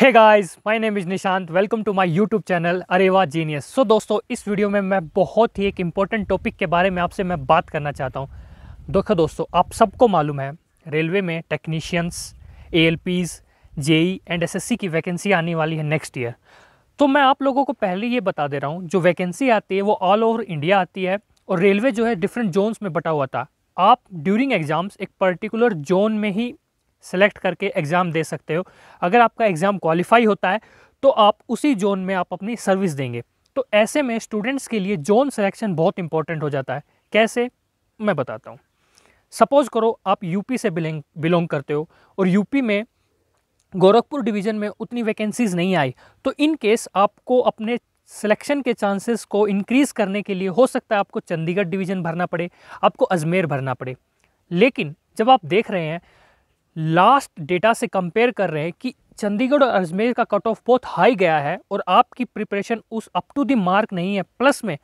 hey guys my name is Nishant welcome to my YouTube channel अरेवा genius so दोस्तों इस video में मैं बहुत ही एक इम्पोर्टेंट टॉपिक के बारे में आपसे मैं बात करना चाहता हूँ देखो दोस्तों आप सबको मालूम है रेलवे में technicians A L Ps and S की वैकेंसी आने वाली है नेक्स्ट ईयर तो मैं आप लोगों को पहले ये बता दे रहा हूँ जो वैकेंसी आती है वो ऑल ओवर इंडिया आती है और रेलवे जो है डिफरेंट जोन्स में बटा हुआ था आप ड्यूरिंग एग्ज़ाम्स एक पर्टिकुलर जोन में ही सेलेक्ट करके एग्ज़ाम दे सकते हो अगर आपका एग्ज़ाम क्वालिफाई होता है तो आप उसी जोन में आप अपनी सर्विस देंगे तो ऐसे में स्टूडेंट्स के लिए जोन सिलेक्शन बहुत इंपॉर्टेंट हो जाता है कैसे मैं बताता हूँ सपोज़ करो आप यूपी से बिलोंग बिलोंग करते हो और यूपी में गोरखपुर डिवीज़न में उतनी वैकेंसीज़ नहीं आई तो इन केस आपको अपने सिलेक्शन के चांसेस को इंक्रीज़ करने के लिए हो सकता है आपको चंडीगढ़ डिवीज़न भरना पड़े आपको अजमेर भरना पड़े लेकिन जब आप देख रहे हैं लास्ट डेटा से कंपेयर कर रहे हैं कि चंडीगढ़ और अजमेर का कट ऑफ बहुत हाई गया है और आपकी प्रिपरेशन उस अप टू दी मार्क नहीं है प्लस में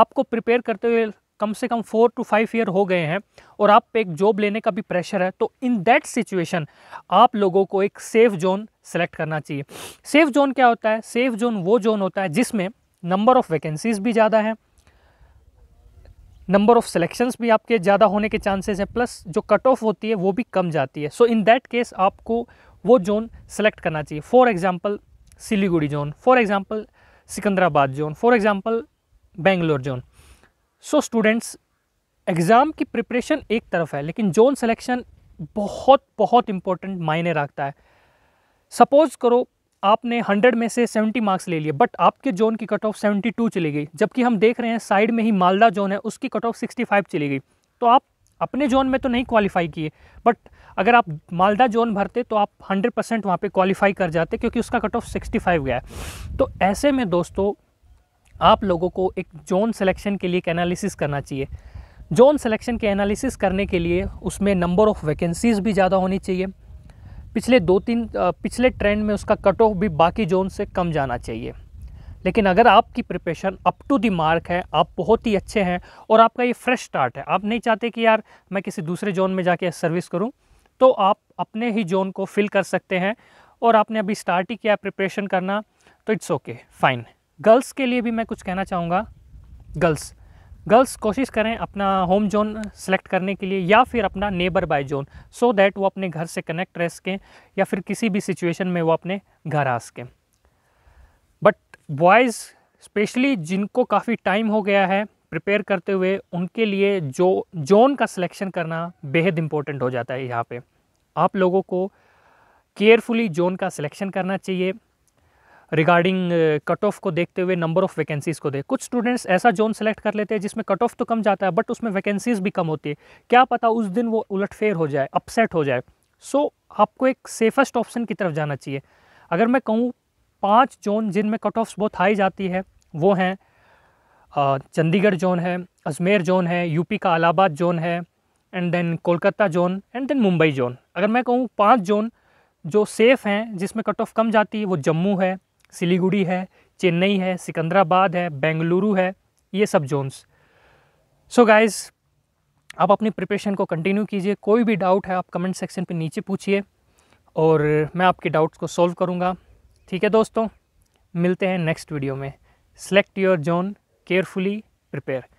आपको प्रिपेयर करते हुए कम से कम फोर टू फाइव ईयर हो गए हैं और आप पे एक जॉब लेने का भी प्रेशर है तो इन दैट सिचुएशन आप लोगों को एक सेफ जोन सेलेक्ट करना चाहिए सेफ जोन क्या होता है सेफ जोन वो जोन होता है जिसमें नंबर ऑफ़ वैकेंसीज़ भी ज़्यादा है नंबर ऑफ सिलेक्शंस भी आपके ज़्यादा होने के चांसेस हैं प्लस जो कट ऑफ होती है वो भी कम जाती है सो इन दैट केस आपको वो जोन सेलेक्ट करना चाहिए for example Siliguri zone for example Secunderabad zone for example Bangalore zone so students exam की प्रिपरेशन एक तरफ है लेकिन जोन सेलेक्शन बहुत बहुत इंपॉर्टेंट मायने रखता है सपोज़ करो आपने 100 में से 70 मार्क्स ले लिए बट आपके जोन की कट ऑफ 72 चली गई जबकि हम देख रहे हैं साइड में ही मालदा जोन है उसकी कट ऑफ 65 चली गई तो आप अपने जोन में तो नहीं क्वालिफाई किए बट अगर आप मालदा जोन भरते तो आप 100 परसेंट वहाँ पर क्वालिफाई कर जाते क्योंकि उसका कट ऑफ फाइव गया है तो ऐसे में दोस्तों आप लोगों को एक जोन सिलेक्शन के लिए एक एनालिसिस करना चाहिए जोन सिलेक्शन के एनालिसिस करने के लिए उसमें नंबर ऑफ़ वैकेंसीज़ भी ज़्यादा होनी चाहिए पिछले दो तीन पिछले ट्रेंड में उसका कट ऑफ भी बाकी जोन से कम जाना चाहिए लेकिन अगर आपकी preparation up to the mark है आप बहुत ही अच्छे हैं और आपका ये फ्रेश स्टार्ट है आप नहीं चाहते कि यार मैं किसी दूसरे जोन में जाके सर्विस करूं तो आप अपने ही जोन को फिल कर सकते हैं और आपने अभी स्टार्ट ही किया प्रिपरेशन करना तो इट्स ओके फाइन गर्ल्स के लिए भी मैं कुछ कहना चाहूँगा गर्ल्स गर्ल्स कोशिश करें अपना होम जोन सेलेक्ट करने के लिए या फिर अपना neighbour by zone so that वो अपने घर से कनेक्ट रह सकें या फिर किसी भी सिचुएशन में वो अपने घर आ सकें बट बॉयज़ स्पेशली जिनको काफ़ी टाइम हो गया है प्रिपेयर करते हुए उनके लिए जो जोन का सिलेक्शन करना बेहद इम्पोर्टेंट हो जाता है यहाँ पे आप लोगों को केयरफुली जोन का सिलेक्शन करना चाहिए रिगार्डिंग कट ऑफ को देखते हुए नंबर ऑफ वैकेंसीज को दे कुछ स्टूडेंट्स ऐसा जोन सेलेक्ट कर लेते हैं जिसमें कट ऑफ तो कम जाता है बट उसमें वैकेंसीज भी कम होती है क्या पता उस दिन वो उलटफेर हो जाए अपसेट हो जाए सो so, आपको एक सेफेस्ट ऑप्शन की तरफ जाना चाहिए अगर मैं कहूँ पाँच जोन जिनमें कट ऑफ्स बहुत हाई जाती है वो हैं चंडीगढ़ जोन है अजमेर जोन है यूपी का अलाहाबाद जोन है and then Kolkata zone and then Mumbai zone अगर मैं कहूँ पाँच जोन जो सेफ़ हैं जिसमें कट ऑफ कम जाती है वो जम्मू है सिलीगुड़ी है चेन्नई है सिकंदराबाद है बेंगलुरु है ये सब जोन्स सो गाइज़ आप अपनी प्रिपरेशन को कंटिन्यू कीजिए कोई भी डाउट है आप कमेंट सेक्शन पे नीचे पूछिए और मैं आपके डाउट्स को सॉल्व करूँगा ठीक है दोस्तों मिलते हैं नेक्स्ट वीडियो में select your zone carefully prepare